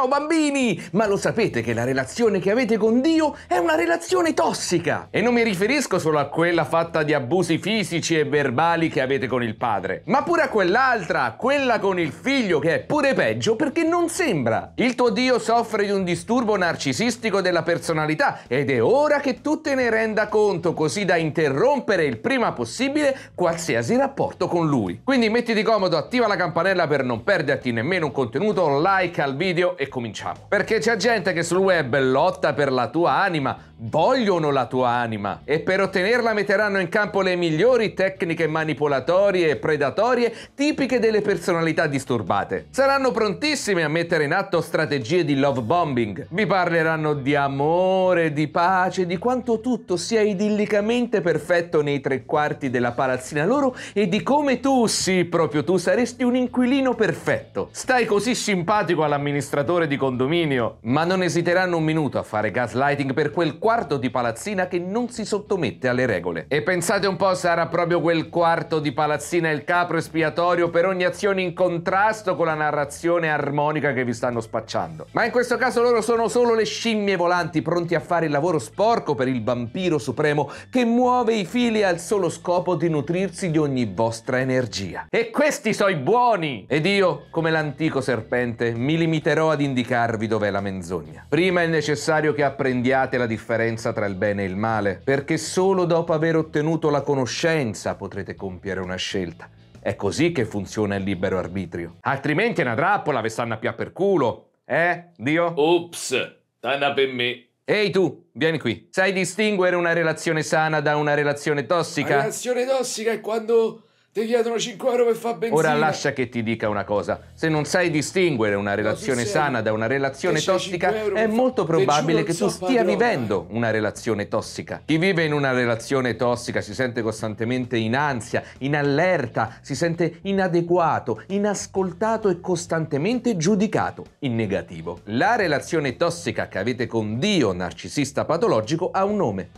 Ciao bambini! Ma lo sapete che la relazione che avete con Dio è una relazione tossica? E non mi riferisco solo a quella fatta di abusi fisici e verbali che avete con il padre, ma pure a quell'altra, quella con il figlio che è pure peggio perché non sembra. Il tuo Dio soffre di un disturbo narcisistico della personalità ed è ora che tu te ne renda conto così da interrompere il prima possibile qualsiasi rapporto con lui. Quindi mettiti comodo, attiva la campanella per non perderti nemmeno un contenuto, like al video e cominciamo. Perché c'è gente che sul web lotta per la tua anima, vogliono la tua anima e per ottenerla metteranno in campo le migliori tecniche manipolatorie e predatorie tipiche delle personalità disturbate. Saranno prontissime a mettere in atto strategie di love bombing. Vi parleranno di amore, di pace, di quanto tutto sia idillicamente perfetto nei tre quarti della palazzina loro e di come tu, sì, proprio tu, saresti un inquilino perfetto. Stai così simpatico all'amministratore amministratore di condominio, ma non esiteranno un minuto a fare gaslighting per quel quarto di palazzina che non si sottomette alle regole. E pensate un po', sarà proprio quel quarto di palazzina il capro espiatorio per ogni azione in contrasto con la narrazione armonica che vi stanno spacciando. Ma in questo caso loro sono solo le scimmie volanti pronti a fare il lavoro sporco per il vampiro supremo che muove i fili al solo scopo di nutrirsi di ogni vostra energia. E questi sono i buoni! Ed io, come l'antico serpente, mi limiterò ad ad indicarvi dov'è la menzogna. Prima è necessario che apprendiate la differenza tra il bene e il male, perché solo dopo aver ottenuto la conoscenza potrete compiere una scelta. È così che funziona il libero arbitrio. Altrimenti è una trappola, ve stanno a pia per culo. Eh, Dio? Ups, tanna per me. Ehi tu, vieni qui. Sai distinguere una relazione sana da una relazione tossica? La relazione tossica è quando ti chiedono 5 euro per fare benzina. Ora lascia che ti dica una cosa, se non sai distinguere una relazione no, sana da una relazione tossica, è molto probabile che tu so stia vivendo una relazione tossica. Chi vive in una relazione tossica si sente costantemente in ansia, in allerta, si sente inadeguato, inascoltato e costantemente giudicato in negativo. La relazione tossica che avete con Dio, narcisista patologico, ha un nome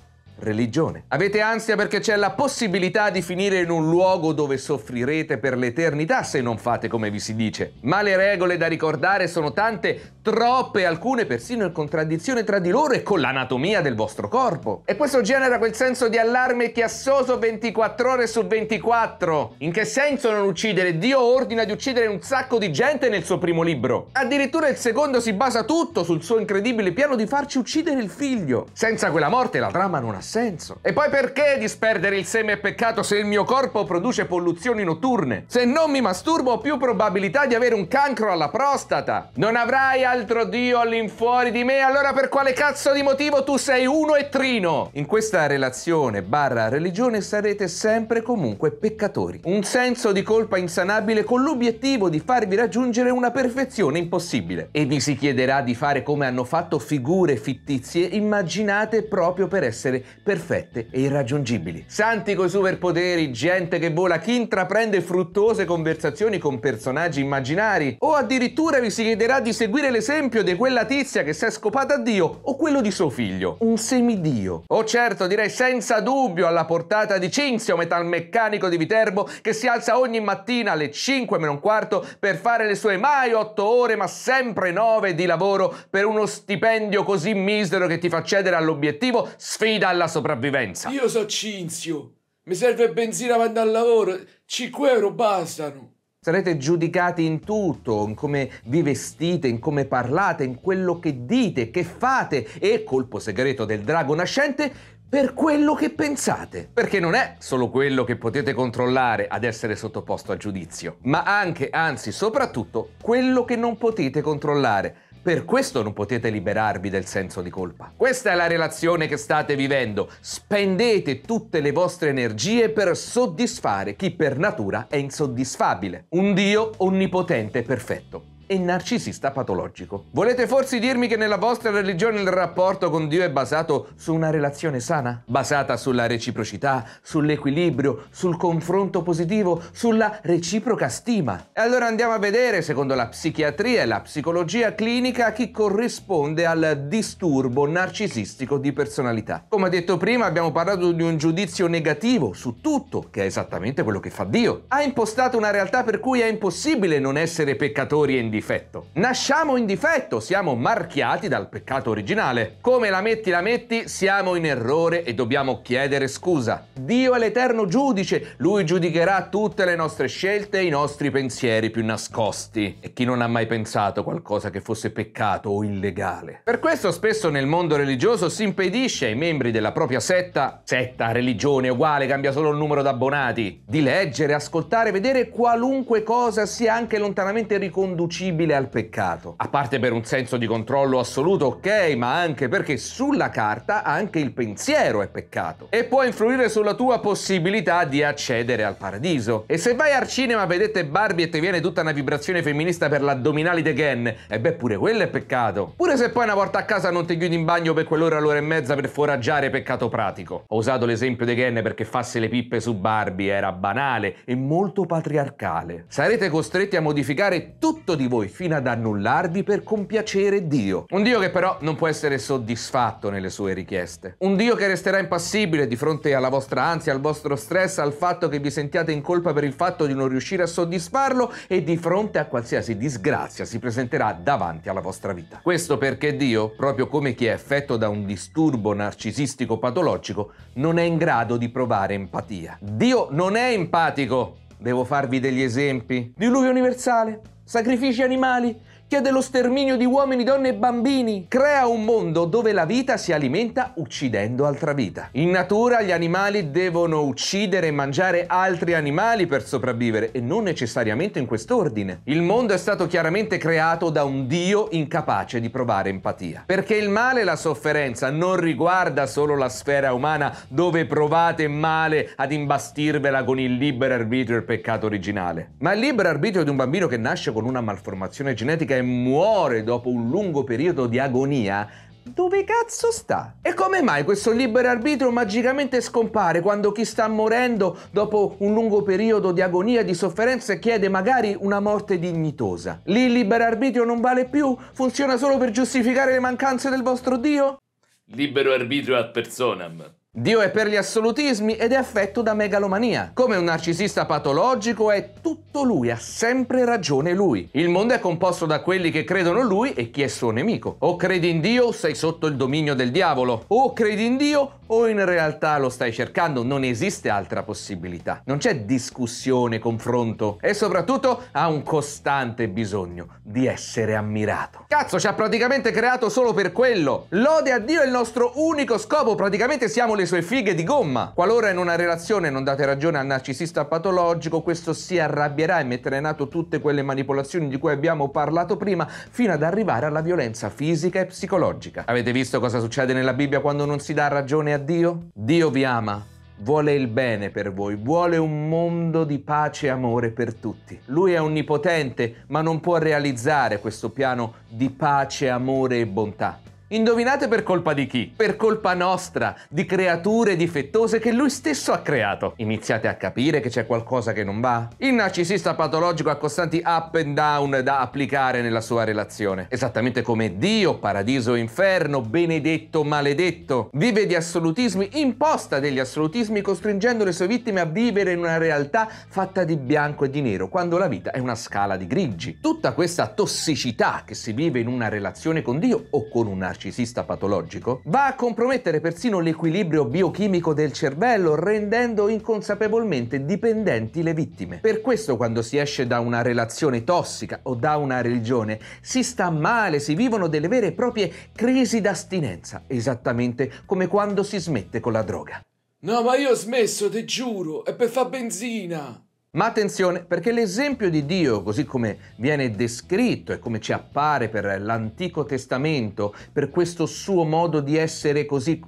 religione. Avete ansia perché c'è la possibilità di finire in un luogo dove soffrirete per l'eternità se non fate come vi si dice. Ma le regole da ricordare sono tante, troppe, alcune persino in contraddizione tra di loro e con l'anatomia del vostro corpo. E questo genera quel senso di allarme chiassoso 24 ore su 24. In che senso non uccidere? Dio ordina di uccidere un sacco di gente nel suo primo libro. Addirittura il secondo si basa tutto sul suo incredibile piano di farci uccidere il figlio. Senza quella morte la trama non ha senso senso. E poi perché disperdere il seme è peccato se il mio corpo produce polluzioni notturne? Se non mi masturbo ho più probabilità di avere un cancro alla prostata. Non avrai altro dio all'infuori di me, allora per quale cazzo di motivo tu sei uno e trino? In questa relazione barra religione sarete sempre comunque peccatori. Un senso di colpa insanabile con l'obiettivo di farvi raggiungere una perfezione impossibile. E vi si chiederà di fare come hanno fatto figure fittizie immaginate proprio per essere perfette e irraggiungibili. Santi coi superpoteri, gente che vola, chi intraprende fruttuose conversazioni con personaggi immaginari, o addirittura vi si chiederà di seguire l'esempio di quella tizia che si è scopata a Dio o quello di suo figlio, un semidio. O certo, direi senza dubbio alla portata di Cinzio, metalmeccanico di Viterbo, che si alza ogni mattina alle 5 meno un quarto per fare le sue mai 8 ore, ma sempre 9 di lavoro per uno stipendio così misero che ti fa cedere all'obiettivo sfida alla della sopravvivenza. Io so Cinzio. Mi serve benzina quando al lavoro. 5 euro bastano. Sarete giudicati in tutto, in come vi vestite, in come parlate, in quello che dite, che fate e, colpo segreto del drago nascente, per quello che pensate. Perché non è solo quello che potete controllare ad essere sottoposto a giudizio, ma anche, anzi soprattutto, quello che non potete controllare, per questo non potete liberarvi del senso di colpa. Questa è la relazione che state vivendo. Spendete tutte le vostre energie per soddisfare chi per natura è insoddisfabile. Un Dio onnipotente e perfetto e narcisista patologico. Volete forse dirmi che nella vostra religione il rapporto con Dio è basato su una relazione sana? Basata sulla reciprocità, sull'equilibrio, sul confronto positivo, sulla reciproca stima. E allora andiamo a vedere, secondo la psichiatria e la psicologia clinica, chi corrisponde al disturbo narcisistico di personalità. Come detto prima, abbiamo parlato di un giudizio negativo su tutto, che è esattamente quello che fa Dio. Ha impostato una realtà per cui è impossibile non essere peccatori e indifferenti difetto. Nasciamo in difetto, siamo marchiati dal peccato originale. Come la metti la metti, siamo in errore e dobbiamo chiedere scusa. Dio è l'eterno giudice, lui giudicherà tutte le nostre scelte e i nostri pensieri più nascosti. E chi non ha mai pensato qualcosa che fosse peccato o illegale? Per questo spesso nel mondo religioso si impedisce ai membri della propria setta, setta, religione uguale, cambia solo il numero d'abbonati, di leggere, ascoltare, vedere qualunque cosa sia anche lontanamente riconducibile irriducibile al peccato. A parte per un senso di controllo assoluto, ok, ma anche perché sulla carta anche il pensiero è peccato e può influire sulla tua possibilità di accedere al paradiso. E se vai al cinema, vedete Barbie e ti viene tutta una vibrazione femminista per l'addominale di Ken, e beh pure quello è peccato. Pure se poi una volta a casa non ti chiudi in bagno per quell'ora, l'ora e mezza per foraggiare peccato pratico. Ho usato l'esempio di Ken perché fasse le pippe su Barbie era banale e molto patriarcale. Sarete costretti a modificare tutto di voi fino ad annullarvi per compiacere Dio. Un Dio che però non può essere soddisfatto nelle sue richieste. Un Dio che resterà impassibile di fronte alla vostra ansia, al vostro stress, al fatto che vi sentiate in colpa per il fatto di non riuscire a soddisfarlo e di fronte a qualsiasi disgrazia si presenterà davanti alla vostra vita. Questo perché Dio, proprio come chi è affetto da un disturbo narcisistico patologico, non è in grado di provare empatia. Dio non è empatico. Devo farvi degli esempi. Diluvio universale, Sacrifici animali? chiede lo sterminio di uomini, donne e bambini, crea un mondo dove la vita si alimenta uccidendo altra vita. In natura gli animali devono uccidere e mangiare altri animali per sopravvivere e non necessariamente in quest'ordine. Il mondo è stato chiaramente creato da un Dio incapace di provare empatia. Perché il male e la sofferenza non riguarda solo la sfera umana dove provate male ad imbastirvela con il libero arbitrio e il peccato originale, ma il libero arbitrio di un bambino che nasce con una malformazione genetica è muore dopo un lungo periodo di agonia, dove cazzo sta? E come mai questo libero arbitrio magicamente scompare quando chi sta morendo dopo un lungo periodo di agonia e di sofferenza chiede magari una morte dignitosa? Lì il libero arbitrio non vale più? Funziona solo per giustificare le mancanze del vostro Dio? Libero arbitrio ad personam. Dio è per gli assolutismi ed è affetto da megalomania. Come un narcisista patologico è tutto lui, ha sempre ragione lui. Il mondo è composto da quelli che credono lui e chi è suo nemico. O credi in Dio o sei sotto il dominio del diavolo. O credi in Dio o in realtà lo stai cercando, non esiste altra possibilità. Non c'è discussione, confronto e soprattutto ha un costante bisogno di essere ammirato. Cazzo, ci ha praticamente creato solo per quello. Lode a Dio è il nostro unico scopo, praticamente siamo le le sue fighe di gomma. Qualora in una relazione non date ragione al narcisista patologico, questo si arrabbierà e metterà in atto tutte quelle manipolazioni di cui abbiamo parlato prima, fino ad arrivare alla violenza fisica e psicologica. Avete visto cosa succede nella Bibbia quando non si dà ragione a Dio? Dio vi ama, vuole il bene per voi, vuole un mondo di pace e amore per tutti. Lui è onnipotente, ma non può realizzare questo piano di pace, amore e bontà. Indovinate per colpa di chi? Per colpa nostra, di creature difettose che lui stesso ha creato. Iniziate a capire che c'è qualcosa che non va? Il narcisista patologico ha costanti up and down da applicare nella sua relazione, esattamente come Dio, paradiso o inferno, benedetto, o maledetto. Vive di assolutismi, imposta degli assolutismi, costringendo le sue vittime a vivere in una realtà fatta di bianco e di nero, quando la vita è una scala di grigi. Tutta questa tossicità che si vive in una relazione con Dio o con un narcisista narcisista patologico, va a compromettere persino l'equilibrio biochimico del cervello, rendendo inconsapevolmente dipendenti le vittime. Per questo quando si esce da una relazione tossica o da una religione, si sta male, si vivono delle vere e proprie crisi d'astinenza, esattamente come quando si smette con la droga. No, ma io ho smesso, ti giuro, è per far benzina. Ma attenzione, perché l'esempio di Dio, così come viene descritto e come ci appare per l'Antico Testamento, per questo suo modo di essere così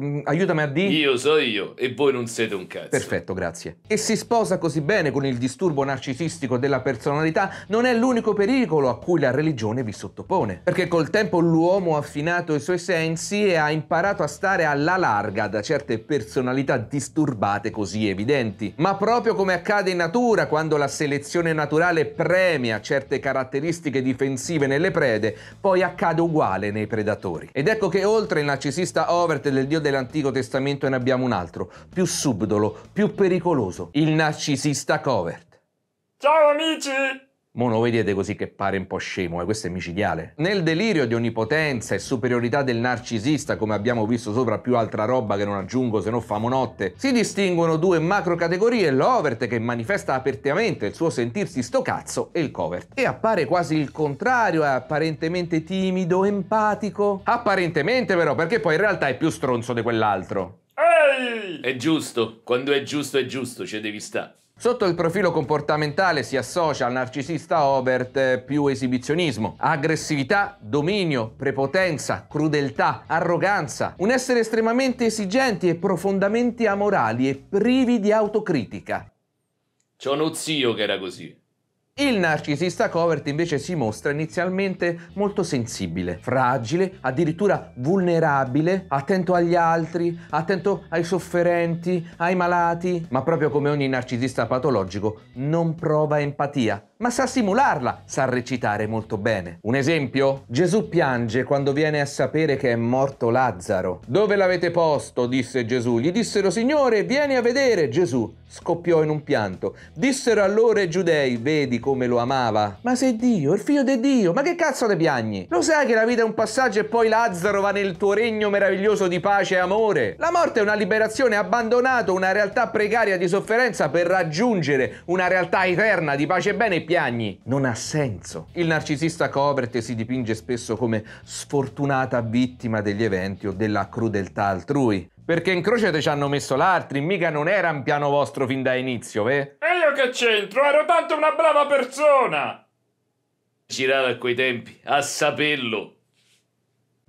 Mm, aiutami a dire... Io so io e voi non siete un cazzo. Perfetto, grazie. E si sposa così bene con il disturbo narcisistico della personalità, non è l'unico pericolo a cui la religione vi sottopone. Perché col tempo l'uomo ha affinato i suoi sensi e ha imparato a stare alla larga da certe personalità disturbate così evidenti. Ma proprio come accade in natura, quando la selezione naturale premia certe caratteristiche difensive nelle prede, poi accade uguale nei predatori. Ed ecco che oltre il narcisista Overt del dio dell'Antico Testamento ne abbiamo un altro, più subdolo, più pericoloso, il narcisista covert. Ciao amici! Mo lo vedete così che pare un po' scemo, eh? questo è micidiale. Nel delirio di onnipotenza e superiorità del narcisista, come abbiamo visto sopra più altra roba che non aggiungo se non famo notte, si distinguono due macro categorie, l'overt che manifesta apertamente il suo sentirsi sto cazzo e il covert. E appare quasi il contrario, è apparentemente timido, empatico. Apparentemente però, perché poi in realtà è più stronzo di quell'altro. Ehi! È giusto, quando è giusto è giusto, ci devi stare. Sotto il profilo comportamentale si associa al narcisista Obert eh, più esibizionismo, aggressività, dominio, prepotenza, crudeltà, arroganza, un essere estremamente esigenti e profondamente amorali e privi di autocritica. C'ho uno zio che era così. Il narcisista covert invece si mostra inizialmente molto sensibile, fragile, addirittura vulnerabile, attento agli altri, attento ai sofferenti, ai malati, ma proprio come ogni narcisista patologico non prova empatia, ma sa simularla, sa recitare molto bene. Un esempio? Gesù piange quando viene a sapere che è morto Lazzaro. Dove l'avete posto? disse Gesù. Gli dissero, Signore, vieni a vedere. Gesù scoppiò in un pianto. Dissero allora i giudei, vedi come lo amava. Ma sei Dio, il figlio di Dio, ma che cazzo ne piagni? Lo sai che la vita è un passaggio e poi Lazzaro va nel tuo regno meraviglioso di pace e amore? La morte è una liberazione, ha abbandonato una realtà precaria di sofferenza per raggiungere una realtà eterna di pace e bene e piagni. Non ha senso. Il narcisista Covert si dipinge spesso come sfortunata vittima degli eventi o della crudeltà altrui. Perché in crocete ci hanno messo l'altri, mica non era un piano vostro fin da inizio, ve? E io che c'entro? Ero tanto una brava persona! Girare a quei tempi, a saperlo!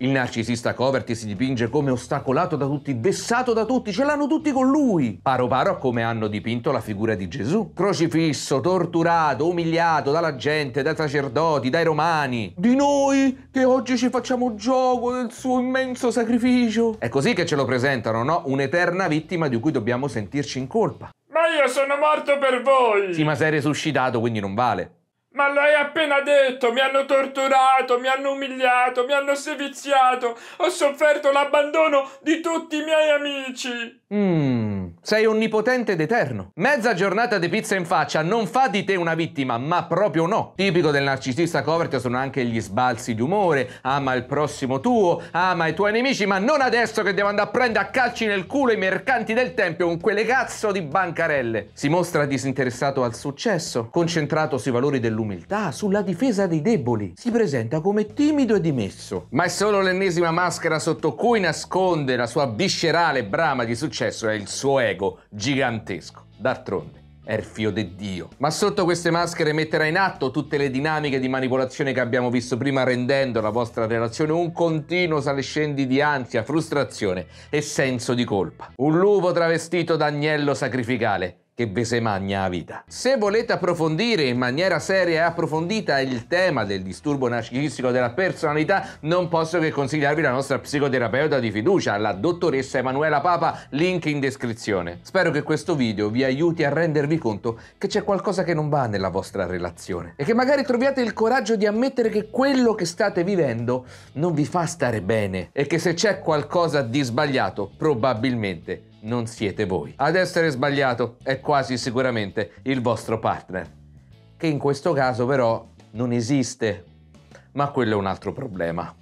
Il narcisista Coverty si dipinge come ostacolato da tutti, vessato da tutti, ce l'hanno tutti con lui. Paro paro a come hanno dipinto la figura di Gesù. Crocifisso, torturato, umiliato dalla gente, dai sacerdoti, dai romani. Di noi che oggi ci facciamo gioco del suo immenso sacrificio. È così che ce lo presentano, no? Un'eterna vittima di cui dobbiamo sentirci in colpa. Ma io sono morto per voi! Sì, ma sei resuscitato, quindi non vale. Ma l'hai appena detto, mi hanno torturato, mi hanno umiliato, mi hanno seviziato, ho sofferto l'abbandono di tutti i miei amici. Mmm. Sei onnipotente ed eterno. Mezza giornata di pizza in faccia non fa di te una vittima, ma proprio no. Tipico del narcisista covert sono anche gli sbalzi di umore, ama il prossimo tuo, ama i tuoi nemici, ma non adesso che devo andare a prendere a calci nel culo i mercanti del tempio con quelle cazzo di bancarelle. Si mostra disinteressato al successo, concentrato sui valori dell'umiltà, sulla difesa dei deboli. Si presenta come timido e dimesso. Ma è solo l'ennesima maschera sotto cui nasconde la sua viscerale brama di successo e il suo ego ego gigantesco. D'altronde, è il fio di Dio. Ma sotto queste maschere metterà in atto tutte le dinamiche di manipolazione che abbiamo visto prima, rendendo la vostra relazione un continuo salescendi di ansia, frustrazione e senso di colpa. Un lupo travestito da agnello sacrificale che vi se magna la vita. Se volete approfondire in maniera seria e approfondita il tema del disturbo narcisistico della personalità, non posso che consigliarvi la nostra psicoterapeuta di fiducia, la dottoressa Emanuela Papa, link in descrizione. Spero che questo video vi aiuti a rendervi conto che c'è qualcosa che non va nella vostra relazione e che magari troviate il coraggio di ammettere che quello che state vivendo non vi fa stare bene e che se c'è qualcosa di sbagliato probabilmente non siete voi. Ad essere sbagliato è quasi sicuramente il vostro partner, che in questo caso però non esiste, ma quello è un altro problema.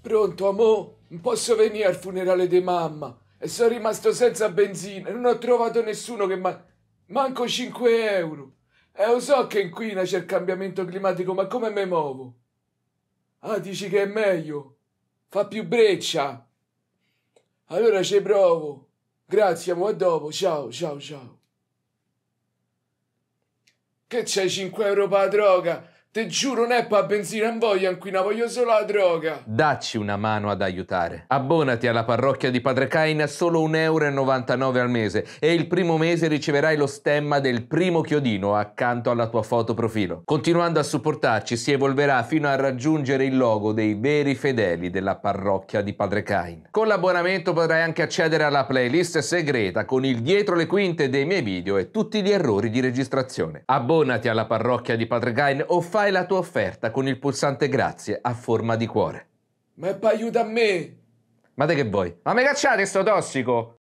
Pronto, amò? Non posso venire al funerale di mamma e sono rimasto senza benzina. e Non ho trovato nessuno che ma... manco 5 euro. E lo so che inquina c'è il cambiamento climatico, ma come mi muovo? Ah, dici che è meglio? Fa più breccia. Allora ci provo. Grazie, ma a dopo. Ciao, ciao, ciao. Che c'hai 5 euro per la droga? Te giuro, non è pa' benzina in voglia, inquina, voglio solo la droga. Dacci una mano ad aiutare. Abbonati alla parrocchia di Padre Cain a solo 1,99 euro al mese e il primo mese riceverai lo stemma del primo chiodino accanto alla tua foto profilo. Continuando a supportarci si evolverà fino a raggiungere il logo dei veri fedeli della parrocchia di Padre Cain. Con l'abbonamento potrai anche accedere alla playlist segreta con il dietro le quinte dei miei video e tutti gli errori di registrazione. Abbonati alla parrocchia di Padre Cain o fai Fai la tua offerta con il pulsante grazie a forma di cuore. Ma è paiuto a me! Ma te che vuoi? Ma mi cacciate sto tossico!